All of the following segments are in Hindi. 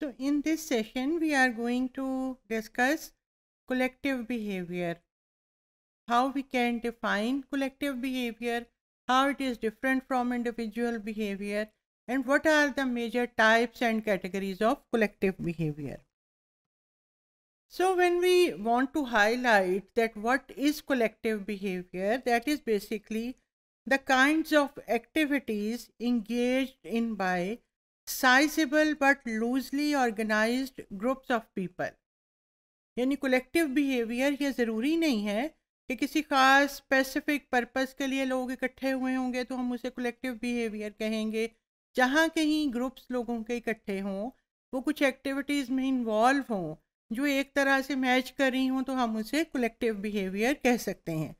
So in this session, we are going to discuss collective behavior, how we can define collective behavior, how it is different from individual behavior, and what are the major types and categories of collective behavior. So when we want to highlight that what is collective behavior, that is basically the kinds of activities engaged in by sizeable but loosely organise groups of people यानी कलेक्टिव बिहेवियर यह ज़रूरी नहीं है कि किसी खास स्पेसिफिक पर्पस के लिए लोग इकट्ठे हुए होंगे तो हम उसे कलेक्टिव बिहेवियर कहेंगे जहाँ कहीं ग्रुप्स लोगों के इकट्ठे हों वो कुछ एक्टिविटीज़ में इन्वॉल्व हों जो एक तरह से मैच कर रही हों तो हम उसे कलेक्टिव बिहेवियर कह सकते हैं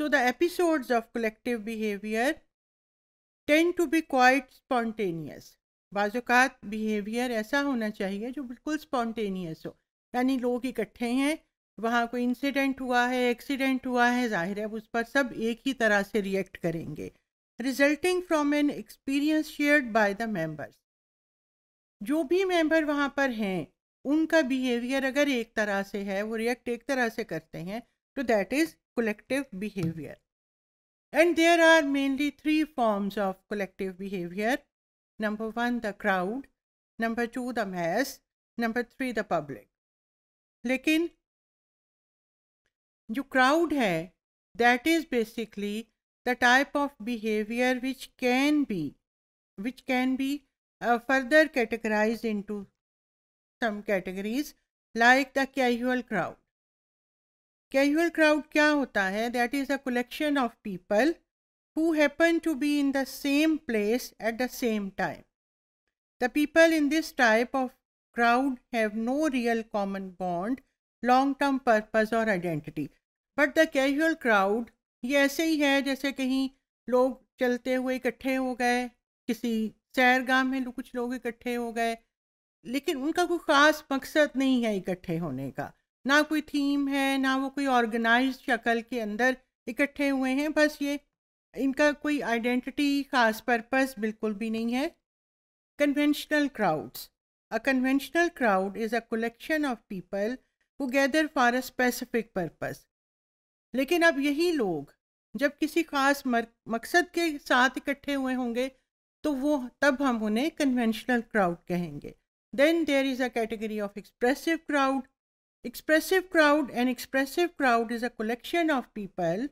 so the episodes of collective behaviour tend to be quite spontaneous बाज़ात बिहेवियर ऐसा होना चाहिए जो बिल्कुल स्पॉन्टेनियस हो यानी लोग इकट्ठे हैं वहाँ कोई इंसिडेंट हुआ है एक्सीडेंट हुआ है जाहिर है उस पर सब एक ही तरह से रिएक्ट करेंगे resulting from an experience shared by the members जो भी मेंबर वहाँ पर हैं उनका बिहेवियर अगर एक तरह से है वो रिएक्ट एक तरह से करते हैं तो that is collective behaviour and there are mainly three forms of collective behaviour number one, the crowd, number two, the mass, number three the public लेकिन जो क्राउड है that is basically the type of behaviour which can be which can be further categorise into some categories like the casual crowd casual crowd क्या होता है that is a collection of people who happen to be in the same place at the same time. The people in this type of crowd have no real common bond, long term purpose or identity. But the casual crowd ये ऐसे ही है जैसे कहीं लोग चलते हुए इकट्ठे हो गए किसी सैरगाह में कुछ लोग इकट्ठे हो गए लेकिन उनका कोई ख़ास मकसद नहीं है इकट्ठे होने का ना कोई थीम है ना वो कोई ऑर्गेनाइज शक्ल के अंदर इकट्ठे हुए हैं बस ये इनका कोई आइडेंटिटी खास पर्पस बिल्कुल भी नहीं है conventional crowds a conventional crowd is a collection of people who gather for a specific purpose लेकिन अब यही लोग जब किसी खास मकसद के साथ इकट्ठे हुए होंगे तो वो तब हम उन्हें कन्वेंशनल क्राउड कहेंगे then there is a category of expressive crowd expressive crowd and expressive crowd is a collection of people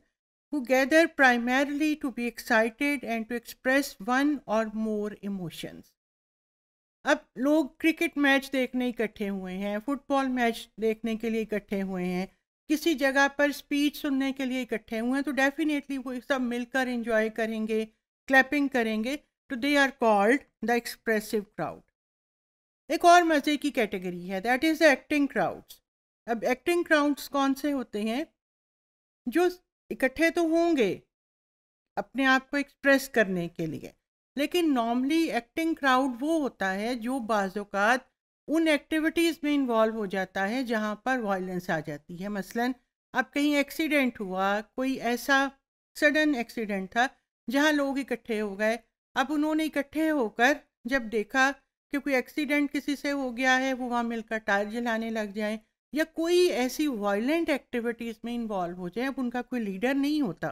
who gather primarily to be excited and to express one or more emotions. अब लोग क्रिकेट मैच देखने इकट्ठे हुए हैं फुटबॉल मैच देखने के लिए इकट्ठे हुए हैं किसी जगह पर स्पीच सुनने के लिए इकट्ठे हुए हैं तो डेफिनेटली वो सब मिलकर इंजॉय करेंगे क्लैपिंग करेंगे तो they are called the expressive crowd एक और मज़े की कैटेगरी है that is the acting crowds अब एक्टिंग क्राउड्स कौन से होते हैं जो इकट्ठे तो होंगे अपने आप को एक्सप्रेस करने के लिए लेकिन नॉर्मली एक्टिंग क्राउड वो होता है जो बाज़ात उन एक्टिविटीज़ में इन्वॉल्व हो जाता है जहाँ पर वायलेंस आ जाती है मसलन अब कहीं एक्सीडेंट हुआ कोई ऐसा सडन एक्सीडेंट था जहाँ लोग इकट्ठे हो गए अब उन्होंने इकट्ठे होकर जब देखा कि कोई एक्सीडेंट किसी से हो गया है वो वहाँ मिलकर टायर जलाने लग जाएं या कोई ऐसी वायलेंट एक्टिविटीज़ में इन्वॉल्व हो जाए अब उनका कोई लीडर नहीं होता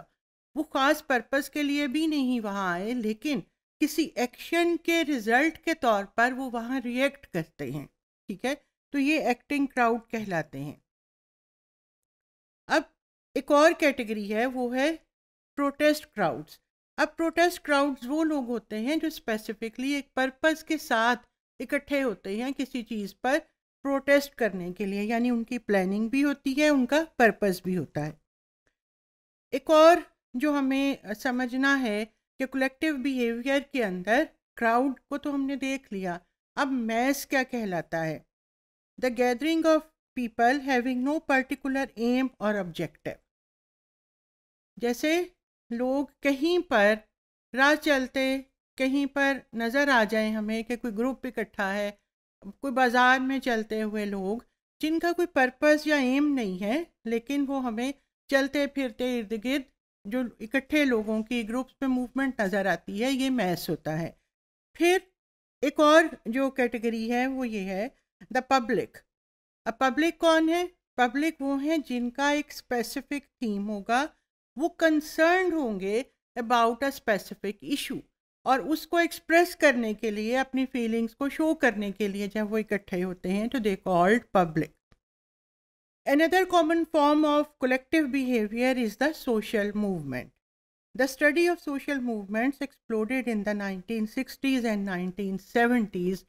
वो ख़ास पर्पस के लिए भी नहीं वहाँ आए लेकिन किसी एक्शन के रिजल्ट के तौर पर वो वहाँ रिएक्ट करते हैं ठीक है तो ये एक्टिंग क्राउड कहलाते हैं अब एक और कैटेगरी है वो है प्रोटेस्ट क्राउड्स अब प्रोटेस्ट क्राउड्स वो लोग होते हैं जो स्पेसिफिकली एक पर्पस के साथ इकट्ठे होते हैं किसी चीज़ पर प्रोटेस्ट करने के लिए यानी उनकी प्लानिंग भी होती है उनका पर्पस भी होता है एक और जो हमें समझना है कि कलेक्टिव बिहेवियर के अंदर क्राउड को तो हमने देख लिया अब मैस क्या कहलाता है the gathering of people having no particular aim और ऑब्जेक्टिव जैसे लोग कहीं पर राह चलते कहीं पर नज़र आ जाए हमें कि कोई ग्रुप इकट्ठा है कोई बाज़ार में चलते हुए लोग जिनका कोई पर्पस या एम नहीं है लेकिन वो हमें चलते फिरते इर्द गिर्द जो इकट्ठे लोगों की ग्रुप्स में मूवमेंट नज़र आती है ये मैस होता है फिर एक और जो कैटेगरी है वो ये है द पब्लिक अब पब्लिक कौन है पब्लिक वो हैं जिनका एक स्पेसिफिक थीम होगा वो कंसर्न होंगे अबाउट अ स्पेसिफिक इशू और उसको एक्सप्रेस करने के लिए अपनी फीलिंग्स को शो करने के लिए जब वो इकट्ठे होते हैं तो they called public another common form of collective behaviour is the social movement the study of social movements exploded in the nineteen sixties and nineteen seventies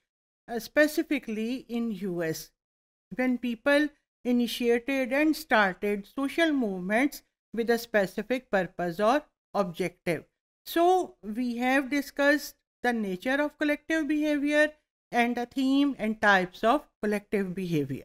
specifically in U S when people initiated and started social movements with a specific purpose और objective So we have discussed the nature of collective behavior and the theme and types of collective behavior.